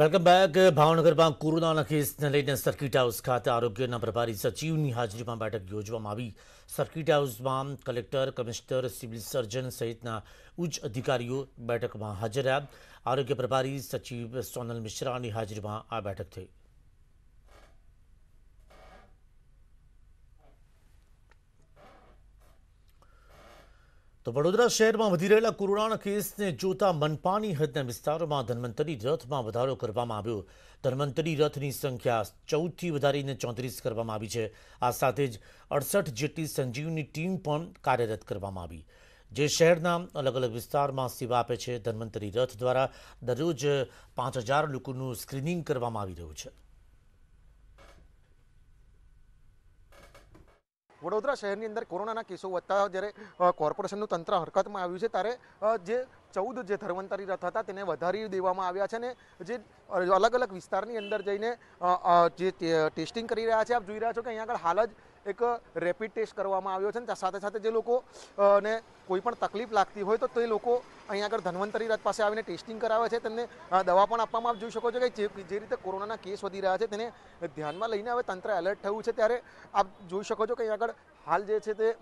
welcome back ભાવનગરમાં કોરોનાના કેસને લઈને સર્કિટ હાઉસ ખાતે આરોગ્યના પ્રભારી સચિવની હાજરીમાં બેઠક યોજવામાં આવી સર્કિટ હાઉસમાં કલેક્ટર કમિશનર સિવિલ સર્જન સહિતના ઉચ્ચ અધિકારીઓ બેઠકમાં હાજર રહ્યા આરોગ્ય પ્રભારી સચિવ સોનલ મિશ્રાની હાજરીમાં આ બેઠક થઈ તો વડોદરા શહેરમાં વધી રહેલા કોરોનાના કેસને જોતા મનપાની હદના વિસ્તારોમાં ધન્વંતરી રથમાં વધારો કરવામાં આવ્યો ધન્વંતરી રથની સંખ્યા ચૌદથી વધારીને ચોત્રીસ કરવામાં આવી છે આ સાથે જ અડસઠ જેટલી સંજીવની ટીમ પણ કાર્યરત કરવામાં આવી જે શહેરના અલગ અલગ વિસ્તારમાં સેવા આપે છે ધન્વંતરી રથ દ્વારા દરરોજ પાંચ હજાર લોકોનું સ્ક્રીનિંગ કરવામાં આવી રહ્યું છે વડોદરા શહેરની અંદર કોરોનાના કેસો વધતા જ્યારે કોર્પોરેશનનું તંત્ર હરકતમાં આવ્યું છે ત્યારે જે ચૌદ જે ધર્મંતરી રથ હતા તેને વધારી દેવામાં આવ્યા છે અને જે અલગ અલગ વિસ્તારની અંદર જઈને જે ટેસ્ટિંગ કરી રહ્યા છે આપ જોઈ રહ્યા છો કે અહીંયા આગળ હાલ જ એક રેપિડ ટેસ્ટ કરવામાં આવ્યો છે ને સાથે સાથે જે લોકો ને કોઈ પણ તકલીફ લાગતી હોય તો તે લોકો અહીંયા આગળ ધન્વંતરી રથ પાસે આવીને ટેસ્ટિંગ કરાવે છે તેમને દવા પણ આપવામાં આપ જોઈ શકો છો કે જે રીતે કોરોનાના કેસ વધી રહ્યા છે તેને ધ્યાનમાં લઈને હવે તંત્ર એલર્ટ થયું છે ત્યારે આપ જોઈ શકો છો કે અહીં આગળ હાલ જે છે તે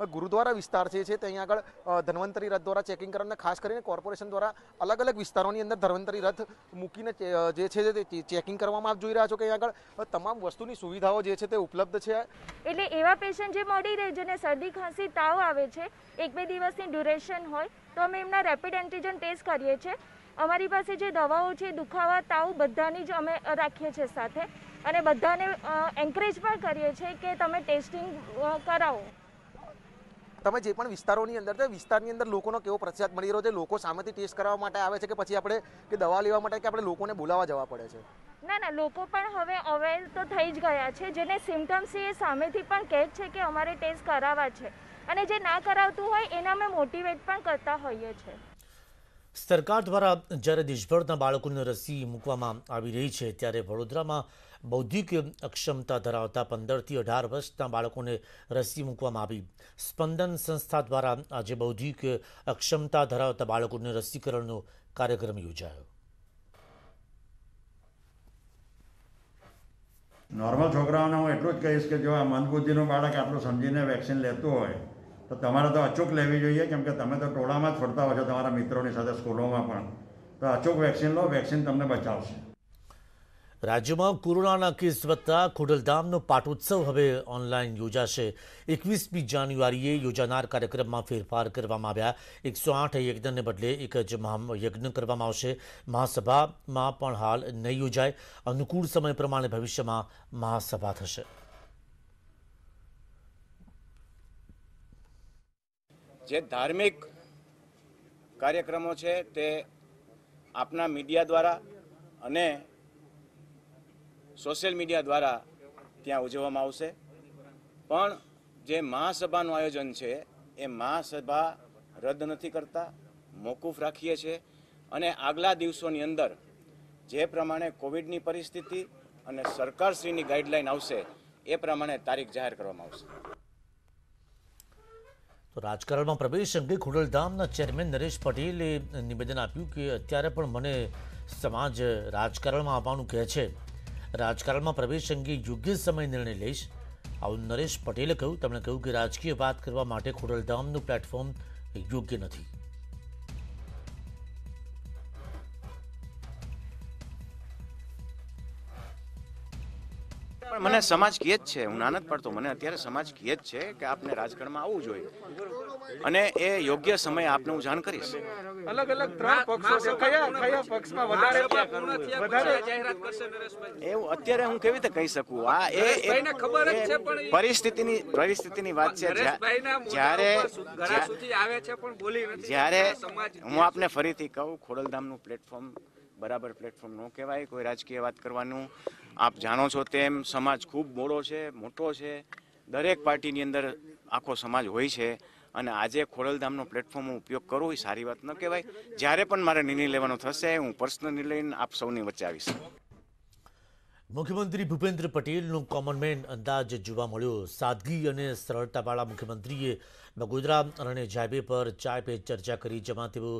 ગુરુદ્વારા વિસ્તાર જે છે ત્યાં આગળ ધન્વંતરી રથ દ્વારા ચેકિંગ કરવાના ખાસ કરીને કોર્પોરેશન દ્વારા અલગ અલગ વિસ્તારોની અંદર ધન્વંતરી રથ મૂકીને જે છે તે ચેકિંગ કરવામાં આપ જોઈ રહ્યા છો કે અહીંયા આગળ તમામ વસ્તુની સુવિધાઓ જે છે તે ઉપલબ્ધ છે એટલે એવા પેશન્ટ જે મળી રહે જેને શરદી ખાંસી તાવ આવે છે એક બે દિવસની ડ્યુરેશન હોય તો અમે એમના રેપિડ એન્ટીજન ટેસ્ટ કરીએ છીએ અમારી પાસે જે દવાઓ છે દુખાવા તાવ બધાની જ અમે રાખીએ છીએ સાથે અને બધાને એન્કરેજ પણ કરીએ છીએ કે તમે ટેસ્ટિંગ કરાવો તમે જે પણ વિસ્તારોની અંદર છે વિસ્તારની અંદર લોકોનો કેવો પ્રતિસાદ મળી રહ્યો છે લોકો સામેથી ટેસ્ટ કરાવવા માટે આવે છે કે પછી આપણે કે દવા લેવા માટે કે આપણે લોકોને બોલાવવા જવા પડે છે ના ના લોકો પણ હવે અવેર તો થઈ જ ગયા છે જેને સિમ્ટમ્સ એ સામેથી પણ કહે છે કે અમારે ટેસ્ટ કરાવવા છે અને જે ના કરાવતું હોય એને અમે મોટિવેટ પણ કરતા હોઈએ છીએ સરકાર દ્વારા જ્યારે દેશભરના બાળકોને રસી મૂકવામાં આવી રહી છે ત્યારે વડોદરામાં બૌદ્ધિક અક્ષમતા ધરાવતા પંદરથી અઢાર વર્ષના બાળકોને રસી મૂકવામાં આવી સ્પંદન સંસ્થા દ્વારા આજે બૌદ્ધિક અક્ષમતા ધરાવતા બાળકોને રસીકરણનો કાર્યક્રમ યોજાયો નોર્મલ છોકરાઓને હું એટલું જ કહીશ કે જો આ મંદબુદ્ધિનું બાળક આટલું સમજીને વેક્સિન લેતું હોય તો તમારે તો અચૂક લેવી જોઈએ કેમ કે તમે તો ટોળામાં જ ફરતા હો છો તમારા મિત્રોની સાથે સ્કૂલોમાં પણ તો અચૂક વેક્સિન લો વેક્સિન તમને બચાવશે રાજ્યમાં કોરોનાના કેસ વધતા ખોડલધામનો પાટોત્સવ હવે ઓનલાઈન યોજાશે એકવીસમી જાન્યુઆરીએ યોજાનાર કાર્યક્રમમાં ફેરફાર કરવામાં આવ્યા એકસો આઠ યજ્ઞને બદલે એક જ યજ્ઞ કરવામાં આવશે મહાસભામાં પણ હાલ નહીં યોજાય અનુકૂળ સમય પ્રમાણે ભવિષ્યમાં મહાસભા થશે જે ધાર્મિક કાર્યક્રમો છે તે આપના મીડિયા દ્વારા અને સોશિયલ મીડિયા દ્વારા ત્યાં ઉજવવામાં આવશે પણ જે મહાસભાનું આયોજન છે એ મહાસભા રદ નથી કરતા મોકૂફ રાખીએ છીએ અને આગલા દિવસોની અંદર જે પ્રમાણે કોવિડની પરિસ્થિતિ અને સરકારશ્રીની ગાઈડલાઇન આવશે એ પ્રમાણે તારીખ જાહેર કરવામાં આવશે તો રાજકારણમાં પ્રવેશ અંગે ખુડલધામના ચેરમેન નરેશ પટેલે નિવેદન આપ્યું કે અત્યારે પણ મને સમાજ રાજકારણમાં આવવાનું કહે છે રાજકારણમાં પ્રવેશ અંગે યોગ્ય સમય નિર્ણય લઈશ આવું નરેશ પટેલે કહ્યું તેમણે કહ્યું કે રાજકીય વાત કરવા માટે ખોડલધામનું પ્લેટફોર્મ યોગ્ય નથી પણ મને સમાજ કહે જ છે હું નાનત પડતો મને અત્યારે સમાજ કહે જ છે કે આપને રાજકારણમાં આવવું જોઈએ અને એ યોગ્ય સમયે આપને હું જાણ કરીશ અલગ અલગ ત્રણ પક્ષો છે કયા કયા પક્ષમાં વધારે વધારે જાહેરાત કરશે એવું અત્યારે હું કેવી રીતે કહી શકું આ એ ખબર જ છે પણ પરિસ્થિતિની પરિસ્થિતિની વાત છે જ્યારે સુધી આવે છે પણ બોલી નથી જ્યારે હું આપને ફરીથી કહું ખોડલધામનું પ્લેટફોર્મ બરાબર પ્લેટફોર્મ ન કહેવાય કોઈ રાજકીય વાત કરવાનું આપ જાણો છો તેમ સમાજ ખૂબ મોડો છે મોટો છે દરેક પાર્ટીની અંદર આખો સમાજ હોય છે અને આજે ખોડલધામનો પ્લેટફોર્મ હું ઉપયોગ કરવો એ સારી વાત ન કહેવાય જ્યારે પણ મારે નિર્ણય લેવાનો થશે હું પર્સનલ નિર્ણય આપ સૌની વચ્ચે આવીશ મુખ્યમંત્રી ભૂપેન્દ્ર પટેલનું કોમનમેન અંદાજ જોવા મળ્યો સાદગી અને સરળતાવાળા મુખ્યમંત્રીએ બગોદરા અને જાયબે પર ચાય પે ચર્ચા કરી જેમાં તેઓ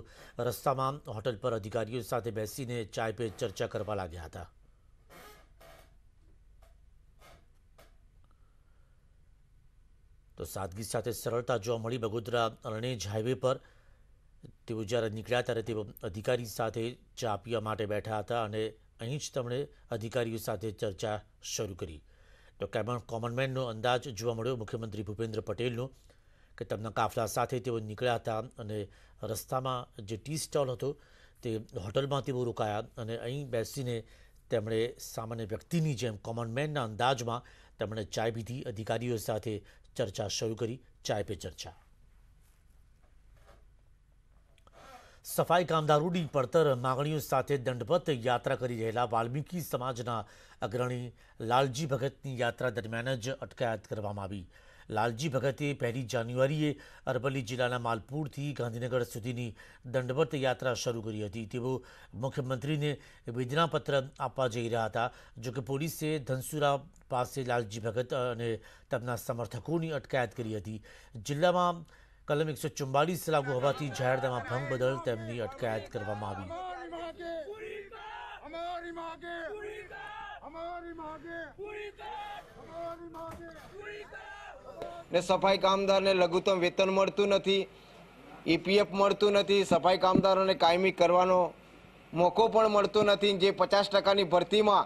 રસ્તામાં હોટલ પર અધિકારીઓ સાથે બેસીને ચાય પે ચર્ચા કરવા લાગ્યા હતા તો સાદગી સાથે સરળતા જોવા મળી બગોદરા અરણેજ હાઇવે પર તેઓ જ્યારે નીકળ્યા ત્યારે તેઓ અધિકારી સાથે ચા પીવા માટે બેઠા હતા અને અહીં જ તેમણે અધિકારીઓ સાથે ચર્ચા શરૂ કરી તો કેબન કોમનમેનનો અંદાજ જોવા મળ્યો મુખ્યમંત્રી ભૂપેન્દ્ર પટેલનો કે તેમના કાફલા સાથે તેઓ નીકળ્યા હતા અને રસ્તામાં જે ટી સ્ટોલ હતો તે હોટલમાં તેઓ રોકાયા અને અહીં બેસીને તેમણે સામાન્ય વ્યક્તિની જેમ કોમનમેનના અંદાજમાં તેમણે ચાય પીધી અધિકારીઓ સાથે ચર્ચા શરૂ કરી ચાય પે ચર્ચા સફાઈ કામદારોની પડતર માગણીઓ સાથે દંડવત યાત્રા કરી રહેલા વાલ્મીકી સમાજના અગ્રણી લાલજી ભગતની યાત્રા દરમિયાન જ અટકાયત કરવામાં આવી લાલજી ભગતે પહેલી જાન્યુઆરીએ અરવલ્લી જિલ્લાના માલપુરથી ગાંધીનગર સુધીની દંડવત યાત્રા શરૂ કરી હતી તેઓ મુખ્યમંત્રીને વેદનાપત્ર આપવા જઈ રહ્યા હતા જોકે પોલીસે ધનસુરા પાસે લાલજી ભગત અને તેમના સમર્થકોની અટકાયત કરી હતી જિલ્લામાં કલમ એકસો ચુમ્બાલીસ લાગુ હોવાથી જાહેરનામા ભંગ બદલ તેમની અટકાયત કરવામાં આવી ને સફાઈ કામદારને લઘુત્તમ વેતન મળતું નથી ઈપીએફ મળતું નથી સફાઈ કામદારોને કાયમી કરવાનો મોકો પણ મળતો નથી જે પચાસ ટકાની ભરતીમાં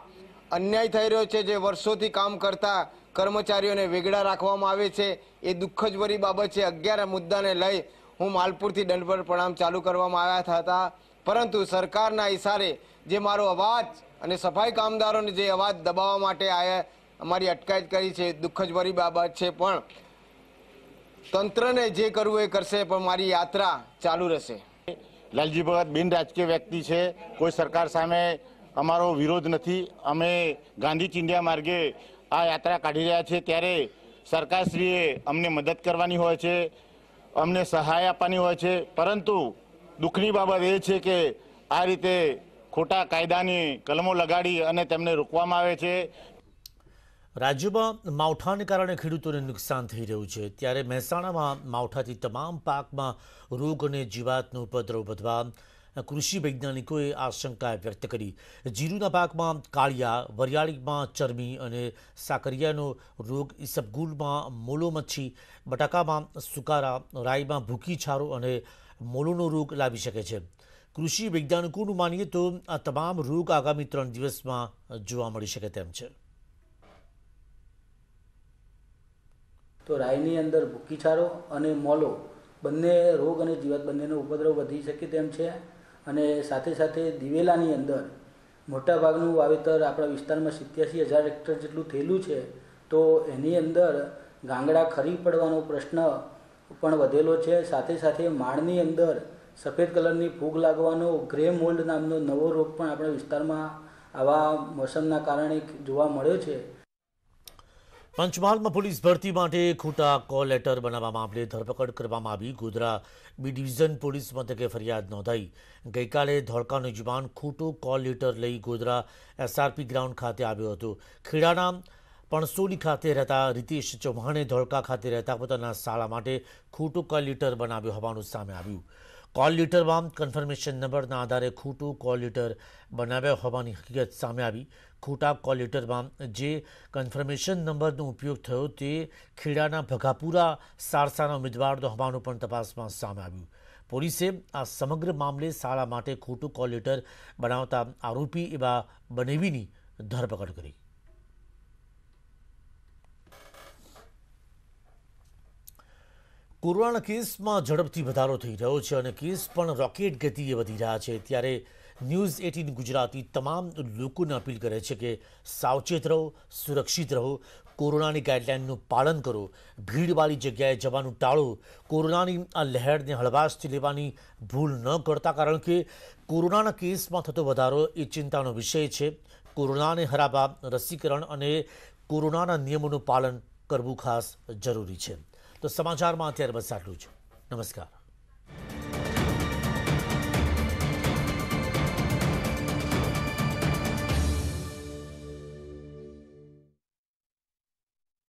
અન્યાય થઈ રહ્યો છે જે વર્ષોથી કામ કરતા કર્મચારીઓને વેગડા રાખવામાં આવે છે એ દુઃખજભરી બાબત છે અગિયાર મુદ્દાને લઈ હું માલપુરથી દંડભર પ્રણામ ચાલુ કરવામાં આવ્યા હતા પરંતુ સરકારના ઇશારે જે મારો અવાજ અને સફાઈ કામદારોને જે અવાજ દબાવવા માટે આયા અમારી અટકાયત કરી છે દુઃખજભરી બાબત છે પણ તંત્રને જે કરવું એ કરશે પણ મારી યાત્રા ચાલુ રહેશે લાલજી ભગત બિન રાજકીય વ્યક્તિ છે કોઈ સરકાર સામે અમારો વિરોધ નથી અમે ગાંધી ચિંધ્યા માર્ગે આ યાત્રા કાઢી રહ્યા છીએ ત્યારે સરકારશ્રીએ અમને મદદ કરવાની હોય છે અમને સહાય આપવાની હોય છે પરંતુ દુઃખની બાબત એ છે કે આ રીતે ખોટા કાયદાની કલમો લગાડી અને તેમને રોકવામાં આવે છે રાજ્યમાં માવઠાને કારણે ખેડૂતોને નુકસાન થઈ રહ્યું છે ત્યારે મહેસાણામાં માવઠાથી તમામ પાકમાં રોગ અને જીવાતનો ઉપદ્રવ વધવા કૃષિ વૈજ્ઞાનિકોએ આશંકા વ્યક્ત કરી જીરુના પાકમાં કાળિયા વરિયાળીમાં ચરમી અને સાકરિયાનો રોગ ઇસબગુલમાં મોલો મચ્છી બટાકામાં સુકારા રાઈમાં ભૂકી છારો અને મોલોનો રોગ લાવી શકે છે કૃષિ વૈજ્ઞાનિકોનું માનીએ તો આ તમામ રોગ આગામી ત્રણ દિવસમાં જોવા મળી શકે તેમ છે તો રાયની અંદર ભૂકી છારો અને મોલો બંને રોગ અને જીવાત બંનેનો ઉપદ્રવ વધી શકે તેમ છે અને સાથે સાથે દિવેલાની અંદર મોટાભાગનું વાવેતર આપણા વિસ્તારમાં સિત્યાસી હજાર હેક્ટર જેટલું થયેલું છે તો એની અંદર ગાંગડા ખરી પડવાનો પ્રશ્ન પણ વધેલો છે સાથે સાથે માળની અંદર સફેદ કલરની ફૂગ લાગવાનો ગ્રે મોલ્ડ નામનો નવો રોગ પણ આપણા વિસ્તારમાં આવા મોસમના કારણે જોવા મળ્યો છે પંચમહાલમાં પોલીસ ભરતી માટે ખોટા કોલ લેટર બનાવવા મામલે ધરપકડ કરવામાં આવી ગોધરા બી ડિવિઝન પોલીસ મથકે ફરિયાદ નોંધાઈ ગઈકાલે ધોળકાનો યુવાન ખોટો કોલ લેટર લઈ ગોધરા એસઆરપી ગ્રાઉન્ડ ખાતે આવ્યો હતો ખેડાના પણસોલી ખાતે રહેતા રિતેશ ચૌહાણે ધોળકા ખાતે રહેતા પોતાના શાળા માટે ખોટો કોલ લેટર બનાવ્યો હોવાનું સામે આવ્યું કોલ લીટરમાં કન્ફર્મેશન નંબરના આધારે ખોટું કોલ લીટર બનાવ્યા હોવાની હકીકત સામે આવી ખોટા કોલ લીટરમાં જે કન્ફર્મેશન નંબરનો ઉપયોગ થયો તે ખેડાના ભગાપુરા સારસાના ઉમેદવારનો હોવાનું પણ તપાસમાં સામે આવ્યું પોલીસે આ સમગ્ર મામલે શાળા માટે ખોટું કોલ લીટર બનાવતા આરોપી એવા બનેવીની ધરપકડ કરી કોરોના કેસમાં ઝડપથી વધારો થઈ રહ્યો છે અને કેસ પણ રોકેટ ગતિએ વધી રહ્યા છે ત્યારે ન્યૂઝ એટીન ગુજરાતી તમામ લોકોને અપીલ કરે છે કે સાવચેત રહો સુરક્ષિત રહો કોરોનાની ગાઈડલાઇનનું પાલન કરો ભીડવાળી જગ્યાએ જવાનું ટાળો કોરોનાની આ લહેરને હળવાશથી લેવાની ભૂલ ન કરતા કારણ કે કોરોનાના કેસમાં થતો વધારો એ ચિંતાનો વિષય છે કોરોનાને હરાવવા રસીકરણ અને કોરોનાના નિયમોનું પાલન કરવું ખાસ જરૂરી છે તો સમાચારમાં અત્યારે બસ આટલું છે નમસ્કાર